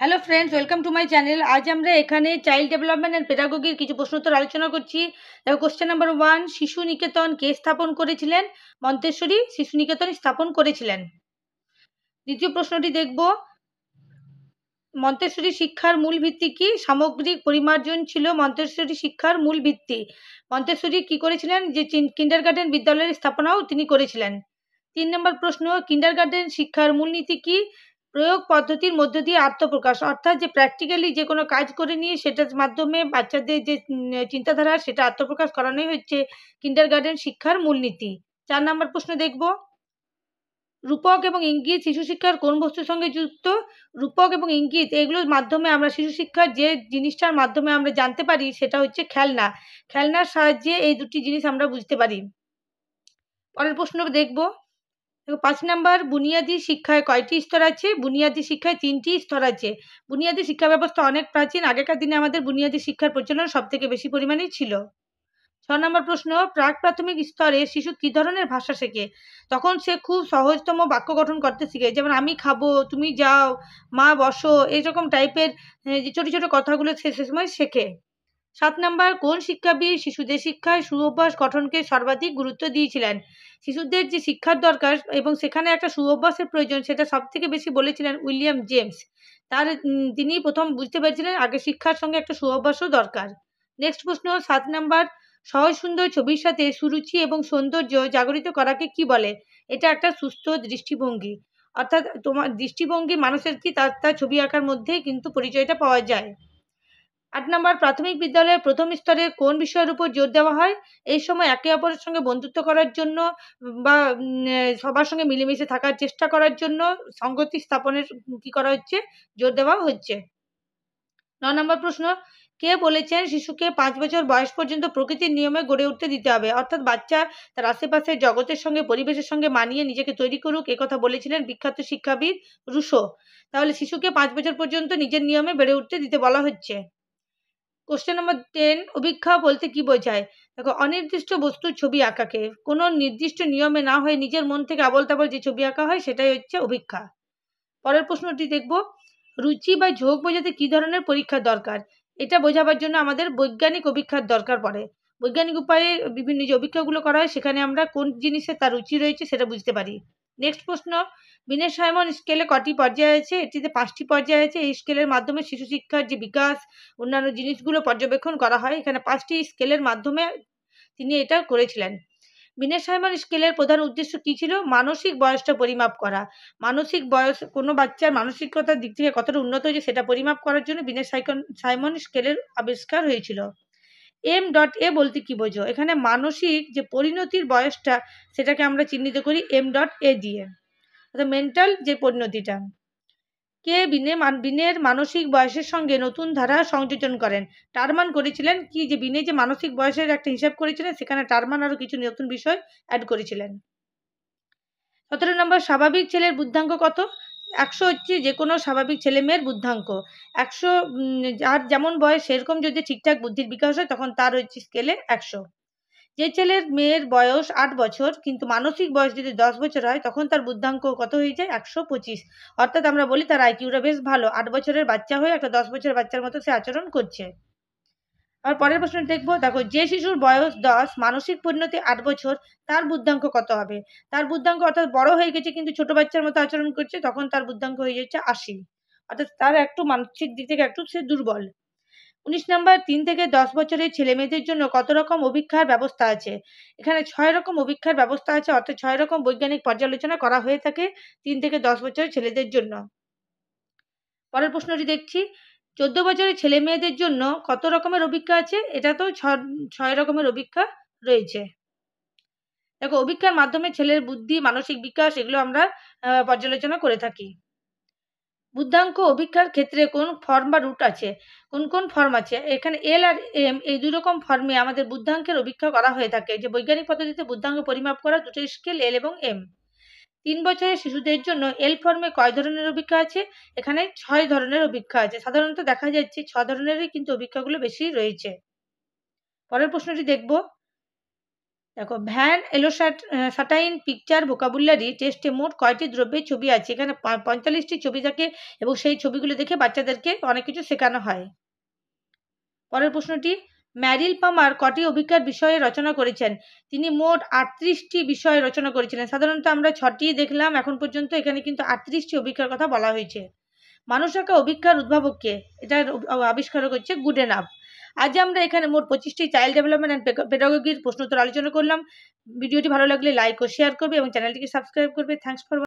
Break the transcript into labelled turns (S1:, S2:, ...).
S1: hello friends welcome to my channel আজ আমরা এখানে চাইল্ড ডেভেলপমেন্ট অ্যান্ড পেডাগোগির কিছু প্রশ্নোত্তর আলোচনা করছি দেখো কোশ্চেন নাম্বার ওয়ান শিশু নিকেতন কে স্থাপন করেছিলেন মন্তেশ্বরী শিশু নিকেতন স্থাপন করেছিলেন দ্বিতীয় প্রশ্নটি দেখব মন্তেশ্বরী শিক্ষার মূল ভিত্তি কি সামগ্রিক পরিমার্জন ছিল মন্তেশ্বরী শিক্ষার মূল ভিত্তি মন্তেশ্বরী কি করেছিলেন যে কিন্ডার গার্ডেন বিদ্যালয়ের স্থাপনাও তিনি করেছিলেন তিন নম্বর প্রশ্ন কিন্ডার গার্ডেন শিক্ষার মূলনীতি কি প্রয়োগ পদ্ধতির মধ্য দিয়ে আত্মপ্রকাশ অর্থাৎ যে প্র্যাকটিক্যালি যে কোনো কাজ করে নিয়ে সেটার মাধ্যমে বাচ্চাদের যে চিন্তাধারা সেটা আত্মপ্রকাশ করানোই হচ্ছে কিন্ডার গার্ডেন শিক্ষার মূলনীতি চার নম্বর প্রশ্ন দেখব রূপক এবং ইঙ্গিত শিশু শিক্ষার কোন বস্তুর সঙ্গে যুক্ত রূপক এবং ইঙ্গিত এগুলোর মাধ্যমে আমরা শিশু শিক্ষার যে জিনিসটার মাধ্যমে আমরা জানতে পারি সেটা হচ্ছে খেলনা খেলনার সাহায্যে এই দুটি জিনিস আমরা বুঝতে পারি পরের প্রশ্ন দেখব পাঁচ নাম্বার বুনিয়াদী শিক্ষায় কয়টি স্তর আছে বুনিয়াদী শিক্ষায় তিনটি স্তর আছে বুনিয়াদী শিক্ষা ব্যবস্থা অনেক প্রাচীন আগেকার দিনে আমাদের বুনিয়াদী শিক্ষার প্রচলন সব থেকে বেশি পরিমাণেই ছিল ছ নম্বর প্রশ্ন প্রাক প্রাথমিক স্তরে শিশু কি ধরনের ভাষা শেখে তখন সে খুব সহজতম বাক্য গঠন করতে শিখে যেমন আমি খাবো তুমি যাও মা বসো এইরকম টাইপের যে ছোটো ছোটো কথাগুলো সে সে সময় শেখে সাত নম্বর কোন শিক্ষাবিদ শিশুদের শিক্ষায় সুঅভ্যাস গঠনকে সর্বাধিক গুরুত্ব দিয়েছিলেন শিশুদের যে শিক্ষার দরকার এবং সেখানে একটা সুঅভ্যাসের প্রয়োজন সেটা সব থেকে বেশি বলেছিলেন উইলিয়াম জেমস তার তিনি প্রথম বুঝতে পেরেছিলেন আগে শিক্ষার সঙ্গে একটা সুঅভ্যাসও দরকার নেক্সট প্রশ্ন সাত নম্বর সহজ সুন্দর ছবির সাথে সুরুচি এবং সৌন্দর্য জাগরিত করাকে কি বলে এটা একটা সুস্থ দৃষ্টিভঙ্গি অর্থাৎ তোমার দৃষ্টিভঙ্গি মানুষের কি তার তার ছবি আঁকার মধ্যেই কিন্তু পরিচয়টা পাওয়া যায় আট নম্বর প্রাথমিক বিদ্যালয়ের প্রথম স্তরে কোন বিষয়ের উপর জোর দেওয়া হয় এই সময় একে অপরের সঙ্গে বন্ধুত্ব করার জন্য বা সবার সঙ্গে মিলেমিশে থাকার চেষ্টা করার জন্য সংগতি স্থাপনের কি করা হচ্ছে জোর দেওয়া হচ্ছে ন নম্বর প্রশ্ন কে বলেছেন শিশুকে পাঁচ বছর বয়স পর্যন্ত প্রকৃতির নিয়মে গড়ে উঠতে দিতে হবে অর্থাৎ বাচ্চা তার আশেপাশের জগতের সঙ্গে পরিবেশের সঙ্গে মানিয়ে নিজেকে তৈরি করুক কথা বলেছিলেন বিখ্যাত শিক্ষাবিদ রুশো তাহলে শিশুকে পাঁচ বছর পর্যন্ত নিজের নিয়মে বেড়ে উঠতে দিতে বলা হচ্ছে কোশ্চেন নম্বর টেন অভিক্ষা বলতে কি বোঝায় দেখো অনির্দিষ্ট বস্তুর ছবি আঁকাকে কোনো নির্দিষ্ট নিয়মে না হয়ে নিজের মন থেকে আবল তাবল যে ছবি আঁকা হয় সেটাই হচ্ছে অভিক্ষা পরের প্রশ্নটি দেখব রুচি বা ঝোঁক বোঝাতে কি ধরনের পরীক্ষার দরকার এটা বোঝাবার জন্য আমাদের বৈজ্ঞানিক অভিক্ষার দরকার পড়ে বৈজ্ঞানিক উপায়ে বিভিন্ন যে অভিক্ষাগুলো করা হয় সেখানে আমরা কোন জিনিসে তার রুচি রয়েছে সেটা বুঝতে পারি নেক্সট প্রশ্ন বিনে সায়মন স্কেলে কটি পর্যায়ে আছে এটিতে পাঁচটি পর্যায়ে আছে এই স্কেলের মাধ্যমে শিশু শিক্ষার যে বিকাশ অন্যান্য জিনিসগুলো পর্যবেক্ষণ করা হয় এখানে পাঁচটি স্কেলের মাধ্যমে তিনি এটা করেছিলেন বিনে সাইমন স্কেলের প্রধান উদ্দেশ্য কী ছিল মানসিক বয়সটা পরিমাপ করা মানসিক বয়স কোনো বাচ্চার মানসিকতার দিক থেকে কতটা উন্নত হয়েছে সেটা পরিমাপ করার জন্য বিনে সাইকন সাইমন স্কেলের আবিষ্কার হয়েছিল এম ডট এ বলতে কি বোঝো এখানে মানসিক যে পরিণতির বয়সটা সেটাকে আমরা চিহ্নিত করি এম ডট এ দিয়ে অর্থাৎ মেন্টাল যে পরিণতিটা কে বিনে বিনের মানসিক বয়সের সঙ্গে নতুন ধারা সংযোজন করেন টারমান করেছিলেন কি যে বিনে যে মানসিক বয়সের একটা হিসাব করেছিলেন সেখানে টারমান আরও কিছু নতুন বিষয় অ্যাড করেছিলেন সতেরো নম্বর স্বাভাবিক ছেলের বুদ্ধাঙ্ক কত একশো হচ্ছে যে কোনো স্বাভাবিক ছেলে মেয়ের বুদ্ধাঙ্ক একশো যার যেমন বয়স সেরকম যদি ঠিকঠাক বুদ্ধির বিকাশ হয় তখন তার হচ্ছে স্কেলে একশো যে ছেলের মেয়ের বয়স আট বছর কিন্তু মানসিক বয়স যদি দশ বছর হয় তখন তার বুদ্ধাঙ্ক কত হয়ে যায় একশো পঁচিশ অর্থাৎ আমরা বলি তার আইকিউটা বেশ ভালো আট বছরের বাচ্চা হয়ে একটা দশ বছরের বাচ্চার মতো সে আচরণ করছে আর পরের প্রশ্ন দেখবো দেখো যে শিশুর বয়স দশ মানসিক পরিণতি আট বছর তার বুদ্ধাঙ্ক কত হবে তার বুদ্ধাঙ্ক অর্থাৎ বড় হয়ে গেছে কিন্তু ছোট বাচ্চার মতো আচরণ করছে তখন তার বুদ্ধাঙ্ক হয়ে যাচ্ছে আশি অর্থাৎ তার একটু মানসিক দিক থেকে একটু সে দুর্বল উনিশ নাম্বার তিন থেকে দশ বছরের ছেলে মেয়েদের জন্য কত রকম অভিক্ষার ব্যবস্থা আছে এখানে ছয় রকম অভিক্ষার ব্যবস্থা আছে অর্থাৎ ছয় রকম বৈজ্ঞানিক পর্যালোচনা করা হয়ে থাকে তিন থেকে দশ বছরের ছেলেদের জন্য পরের প্রশ্নটি দেখছি চোদ্দ বছরের ছেলে মেয়েদের জন্য কত রকমের অভিজ্ঞা আছে এটা তো ছয় রকমের অভিজ্ঞা রয়েছে দেখো অভিজ্ঞার মাধ্যমে ছেলের বুদ্ধি মানসিক বিকাশ এগুলো আমরা পর্যালোচনা করে থাকি বুদ্ধাঙ্ক অভিক্ষার ক্ষেত্রে কোন ফর্ম বা রুট আছে কোন কোন ফর্ম আছে এখানে এল আর এম এই দু রকম ফর্মে আমাদের বুদ্ধাঙ্কের অভিক্ষা করা হয়ে থাকে যে বৈজ্ঞানিক পদ্ধতিতে বুদ্ধাঙ্ক পরিমাপ করা দুটো স্কেল এল এবং এম তিন বছরের শিশুদের জন্য এল ফর্মে কয় ধরনের অভিজ্ঞা আছে এখানে ছয় ধরনের অভিজ্ঞা আছে সাধারণত দেখা যাচ্ছে ছ ধরনেরই কিন্তু অভিজ্ঞাগুলো বেশি রয়েছে পরের প্রশ্নটি দেখব দেখো ভ্যান এলোসাট সাটাইন পিকচার ভোকাবুলারি টেস্টে মোট কয়টি দ্রব্যের ছবি আছে এখানে পঁয়তাল্লিশটি ছবি থাকে এবং সেই ছবিগুলো দেখে বাচ্চাদেরকে অনেক কিছু শেখানো হয় পরের প্রশ্নটি ম্যারিল পামার কটি অভিজ্ঞার বিষয়ে রচনা করেছেন তিনি মোট আটত্রিশটি বিষয়ে রচনা করেছিলেন সাধারণত আমরা ছটি দেখলাম এখন পর্যন্ত এখানে কিন্তু আটত্রিশটি অভিজ্ঞার কথা বলা হয়েছে মানুষ আঁকা অভিজ্ঞার উদ্ভাবককে এটার আবিষ্কার হচ্ছে গুড এনাফ আজ আমরা এখানে মোট পঁচিশটি চাইল্ড ডেভেলপমেন্ট অ্যান্ড পেডাগোগির প্রশ্নোত্তর আলোচনা করলাম ভিডিওটি ভালো লাগলে লাইক ও শেয়ার করবে এবং চ্যানেলটিকে সাবস্ক্রাইব করবে থ্যাংকস ফর